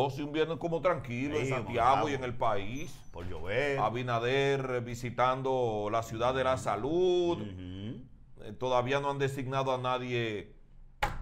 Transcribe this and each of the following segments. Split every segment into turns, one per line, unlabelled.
12 un viernes como tranquilo en Santiago y en el país. Por llover. Abinader eh, visitando la ciudad de la salud. Eh, todavía no han designado a nadie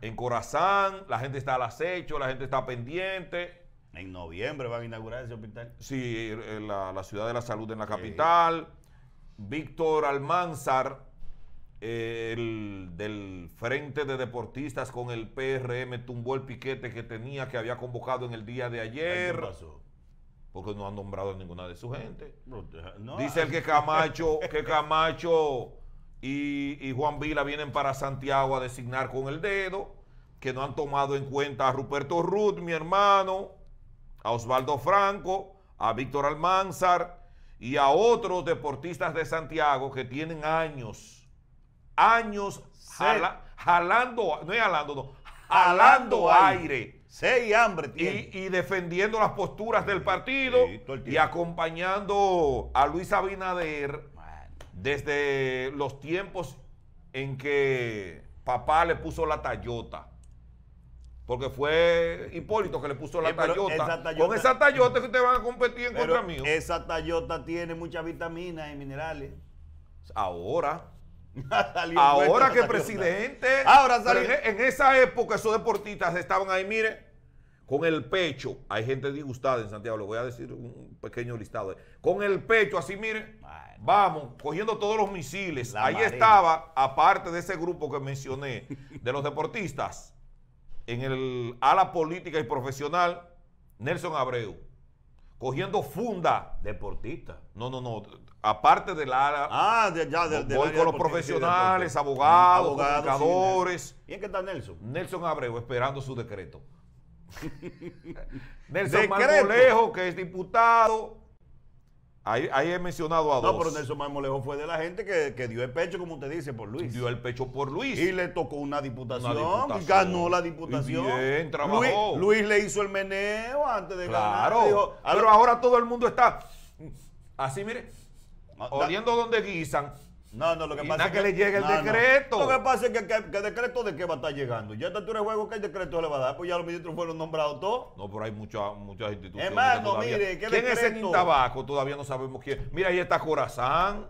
en Corazán. La gente está al acecho, la gente está pendiente. En noviembre van a inaugurar ese hospital. Sí, eh, la, ciudad de la salud en la capital. Víctor Almanzar, el, del Frente de Deportistas con el PRM tumbó el piquete que tenía, que había convocado en el día de ayer. Porque no han nombrado a ninguna de su gente. Dice el que Camacho, que Camacho y, y, Juan Vila vienen para Santiago a designar con el dedo, que no han tomado en cuenta a Ruperto Ruth, mi hermano, a Osvaldo Franco, a Víctor Almanzar y a otros deportistas de Santiago que tienen años años jalando, no es jalando, no, jalando, aire. se y hambre tiene. Y, defendiendo las posturas del partido y acompañando a Luis Abinader desde los tiempos en que papá le puso la tallota. Porque fue Hipólito que le puso la eh, tallota. Con esa tallota que ustedes van a competir en contra mío. Esa tallota tiene muchas vitaminas y minerales. Ahora ahora que presidente. Ahora En, esa época esos deportistas estaban ahí, mire, con el pecho. Hay gente disgustada en Santiago, le voy a decir un pequeño listado. con el pecho, así, mire. Vamos, cogiendo todos los misiles. ahí estaba, aparte de ese grupo que mencioné, de los deportistas, en el ala política y profesional, Nelson Abreu. Cogiendo funda. Deportista. No, no, no aparte del ah, de, ya, con los profesionales, abogados, abogados ¿Y en qué está Nelson? Nelson Abreu esperando su decreto. Nelson Marmolejo, que es diputado. Ahí, he mencionado a dos. No, pero Nelson Marmolejo fue de la gente que, dio el pecho, como usted dice, por Luis. Dio el pecho por Luis. Y le tocó una diputación. Ganó la diputación. bien, trabajó. Luis, le hizo el meneo antes de ganar. Claro. Pero ahora todo el mundo está. Así, mire oliendo donde guisan. No, no, lo que pasa es que, le llegue el decreto. Lo que pasa es que, el decreto de qué va a estar llegando. Ya está tú el juego, el decreto le va a dar? Pues ya los ministros fueron nombrados todos. No, pero hay muchas instituciones. Hermano, mire, ¿qué ¿quién es el tabaco? Todavía no sabemos quién. Mira, ahí está Corazán.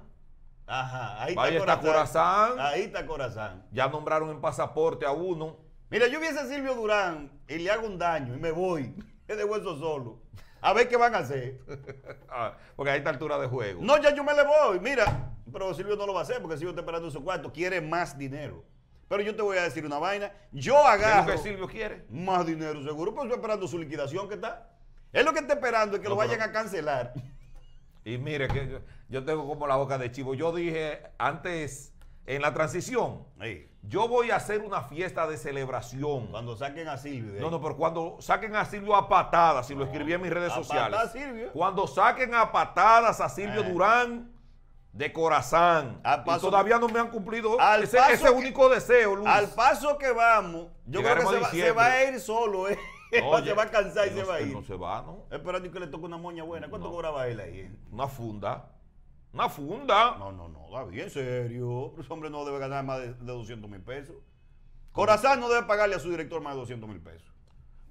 Ajá, ahí está, Corazán. Ahí está Corazán. Ya nombraron en pasaporte a uno. Mira, yo hubiese a Silvio Durán y le hago un daño y me voy. Es de hueso solo. A ver qué van a hacer. Ah, porque hay esta altura de juego. No, ya yo me le voy. Mira, pero Silvio no lo va a hacer porque Silvio está esperando su cuarto. Quiere más dinero. Pero yo te voy a decir una vaina. Yo agarro. ¿Es lo que Silvio quiere? Más dinero, seguro. Pues estoy esperando su liquidación, que está? Es lo que está esperando es que lo vayan a cancelar. Y mire, que yo tengo como la boca de chivo. Yo dije antes en la transición, yo voy a hacer una fiesta de celebración. Cuando saquen a Silvio. No, no, pero cuando saquen a Silvio a patadas, si lo escribí en mis redes a sociales. Silvio. Cuando saquen a patadas a Silvio eh. Durán de corazón y todavía no me han cumplido al ese, paso único deseo, Al paso que vamos, yo creo que se va, a ir solo, ¿eh? se va a cansar y se va a ir. No se va, ¿no? Esperando que le toque una moña buena. ¿Cuánto cobraba él ahí? Eh? Una funda. Una funda. No, no, no, David, en serio. Ese hombre no debe ganar más de, 200 mil pesos. Corazán no debe pagarle a su director más de 200 mil pesos.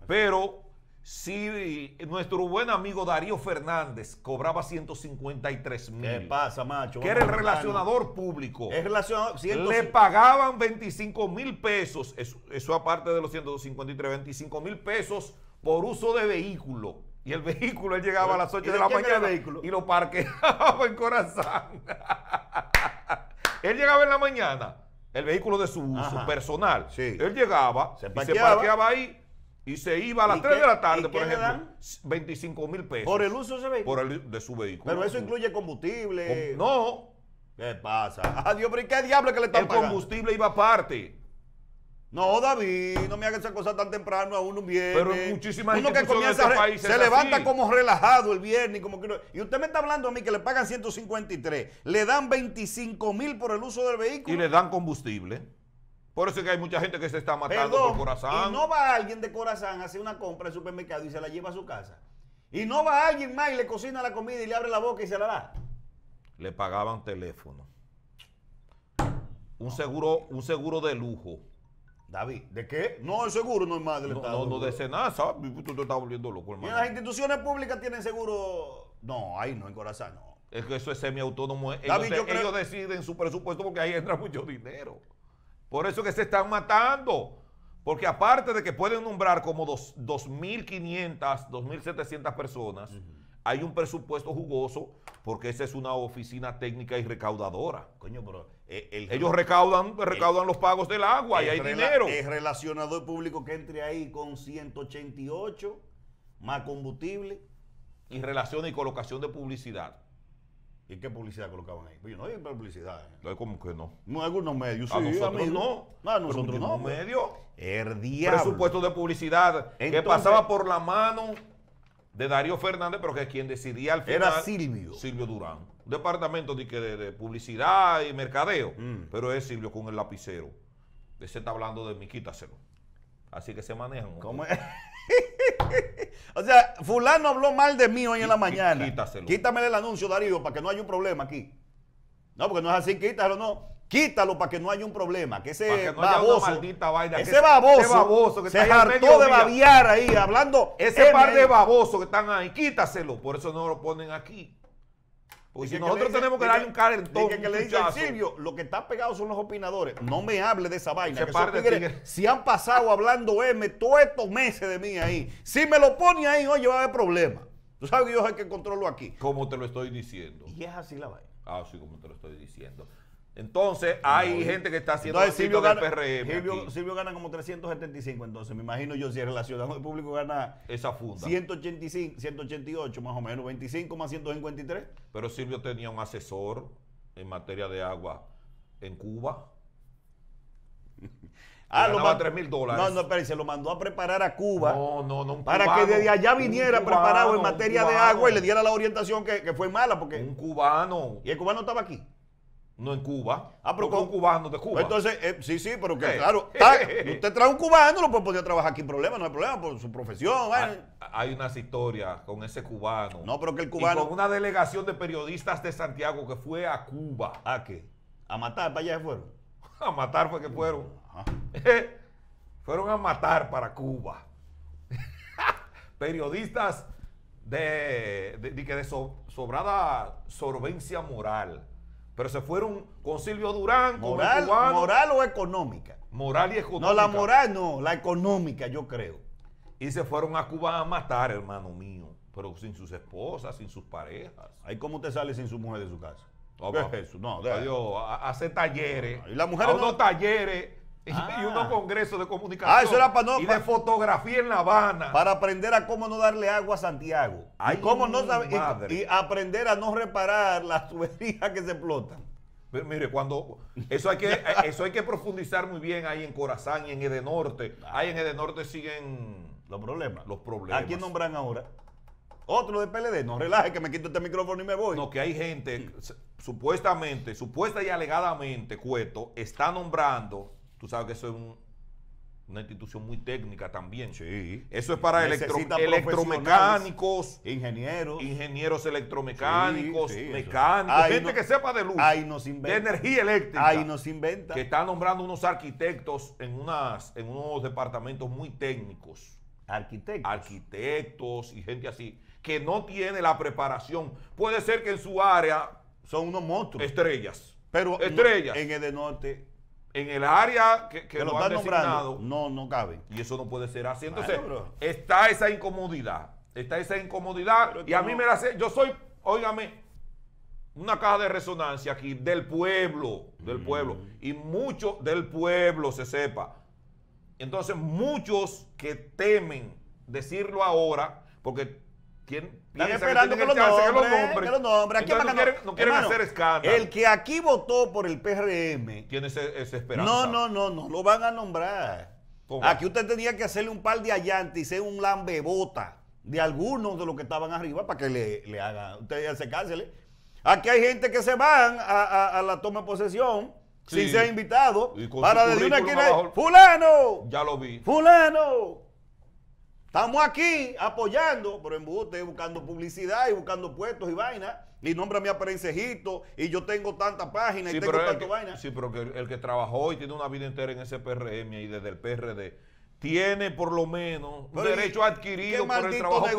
Pero si nuestro buen amigo Darío Fernández cobraba 153 mil. ¿Qué pasa, macho? Que era el relacionador público. Le pagaban 25 mil pesos, eso, eso aparte de los 153, 25 mil pesos por uso de vehículo. Y el vehículo, él llegaba a las 8 de la mañana y lo parqueaba en Corazán. él llegaba en la mañana, el vehículo de su personal. Él llegaba y se parqueaba ahí y se iba a las 3 de la tarde, por ejemplo, dan? 25 mil pesos. ¿Por el uso de ese vehículo? Por el de su vehículo. Pero eso incluye combustible. no. ¿Qué pasa? Adiós, pero qué diablo que le están El combustible iba aparte. No, David, no me hagas esa cosa tan temprano, aún un viernes. Pero muchísimas Uno que comienza este se levanta como relajado el viernes. como Y usted me está hablando a mí que le pagan 153, le dan 25 mil por el uso del vehículo. Y le dan combustible. Por eso es que hay mucha gente que se está matando por Corazán. Y no va alguien de corazón a hacer una compra en supermercado y se la lleva a su casa. Y no va alguien más y le cocina la comida y le abre la boca y se la da. Le pagaban teléfono. Un seguro, un seguro de lujo David, ¿de qué? No, el seguro más del Estado. No, no, de Senasa. Tú te estás volviendo loco, hermano. ¿Y las instituciones públicas tienen seguro? No, ahí no, en Corazán no. Es que eso es semiautónomo. autónomo eh. David, yo creo... ellos deciden su presupuesto porque ahí entra mucho dinero. Por eso que se están matando. Porque aparte de que pueden nombrar como 2.500, 2.700 personas, hay un presupuesto jugoso porque esa es una oficina técnica y recaudadora. Coño, pero eh, ellos recaudan, recaudan los pagos del agua y hay Es dinero. El relacionador público que entre ahí con 188 más combustible. Y relación y colocación de publicidad. ¿Y qué publicidad colocaban ahí? Pues yo no hay publicidad. ¿eh? como que no. No, algunos medios. Sí, a nosotros no. No, nosotros no. Pues. medios. El Presupuesto de publicidad que pasaba por la mano de Darío Fernández, pero que es quien decidía al final. Era Silvio. Silvio Durán. departamento de, publicidad y mercadeo, mm. pero es Silvio con el lapicero. Ese está hablando de mí, quítaselo. Así que se manejan. ¿Cómo es? o sea, fulano habló mal de mí hoy en la mañana. Quítaselo. quítame el anuncio, Darío, para que no haya un problema aquí. No, porque no es así, quítaselo no. Quítalo para que no haya un problema. Que ese baboso. vaina, ese, baboso. se hartó de babiar ahí hablando. Ese par de babosos que están ahí, quítaselo. Por eso no lo ponen aquí. Porque si nosotros tenemos que darle un calentón. Que, que le dice Silvio, lo que está pegado son los opinadores. No me hable de esa vaina. si han pasado hablando M todos estos meses de mí ahí. Si me lo pone ahí, oye, va a haber problema. Tú sabes que yo hay que controlo aquí. Como te lo estoy diciendo. Y es así la vaina. Ah, sí, como te lo estoy diciendo. Entonces, hay gente que está haciendo Silvio gana, del PRM. Silvio, gana como 375, entonces me imagino yo si la relacionado al público gana esa 185, 188 más o menos, 25 más 153. Pero Silvio tenía un asesor en materia de agua en Cuba. Ah, lo mil dólares. No, no, pero se lo mandó a preparar a Cuba. No, no, no. para que desde allá viniera preparado en materia de agua y le diera la orientación que, que fue mala. porque Un cubano. ¿Y el cubano estaba aquí? No en Cuba. Ah, pero con un cubano de Cuba. Entonces, eh, sí, sí, pero que eh, claro. Eh, usted trae un cubano, lo puede poder trabajar aquí, problema, no hay problema, por su profesión. Ah, hay, unas historias con ese cubano. No, pero que el cubano. con una delegación de periodistas de Santiago que fue a Cuba. ¿A qué? ¿A matar? ¿Para allá fueron? a matar fue que fueron. fueron a matar para Cuba. periodistas de, de, de sobrada Sorbencia moral pero se fueron con Silvio Durán, moral, con moral o económica. Moral y económica. No, la moral no, la económica, yo creo. Y se fueron a Cuba a matar, hermano mío. Pero sin sus esposas, sin sus parejas. Ahí cómo te sale sin su mujer de su casa. No, ¿Qué No, hacer talleres. y las mujeres. no talleres Y ah. unos congresos de comunicación. Ah, y de fotografía en La Habana. Para aprender a cómo no darle agua a Santiago. y, cómo no, aprender a no reparar las tuberías que se explotan. Pero mire, cuando eso hay que eso hay que profundizar muy bien ahí en Corazán y en Edenorte. Ahí en Edenorte siguen los problemas. Los problemas. ¿A quién nombran ahora? Otro de PLD. No relaje que me quito este micrófono y me voy. No, que hay gente supuestamente, supuesta y alegadamente, Cueto está nombrando Tú sabes que eso es una institución muy técnica también. Sí. Eso es para electromecánicos, ingenieros, ingenieros electromecánicos, mecánicos, gente que sepa de luz, ahí nos inventa. de energía eléctrica. Ahí nos inventa. Que está nombrando unos arquitectos en unos departamentos muy técnicos. Arquitectos. Arquitectos y gente así que no tiene la preparación. Puede ser que en su área son unos monstruos. Estrellas. Pero estrellas. En el de norte en el área que, que, lo, han No, no cabe. Y eso no puede ser así. Entonces, está esa incomodidad. Está esa incomodidad. y a mí me la hace. Yo soy, óigame, una caja de resonancia aquí del pueblo. Del mm. pueblo. Y mucho del pueblo se sepa. Entonces, muchos que temen decirlo ahora, porque ¿Quién esperando que, lo nombre, hacer escándalo. El que aquí votó por el PRM. quién es ese esperanza. No, no, no, no lo van a nombrar. Aquí usted tenía que hacerle un par de allantes y ser un lambebota de algunos de los que estaban arriba para que le, le haga. Usted ya se cárcele ¿eh? Aquí hay gente que se van a, la toma de posesión sin ser invitado. para decir una ¡Fulano! Ya lo vi. ¡Fulano! Estamos aquí apoyando, pero en buste buscando publicidad y buscando puestos y vainas. Y nombra mi aparencejito y yo tengo tanta página y tengo tanta vaina. Sí, pero que el, que trabajó y tiene una vida entera en ese PRM y desde el PRD tiene por lo menos un derecho adquirido por el trabajo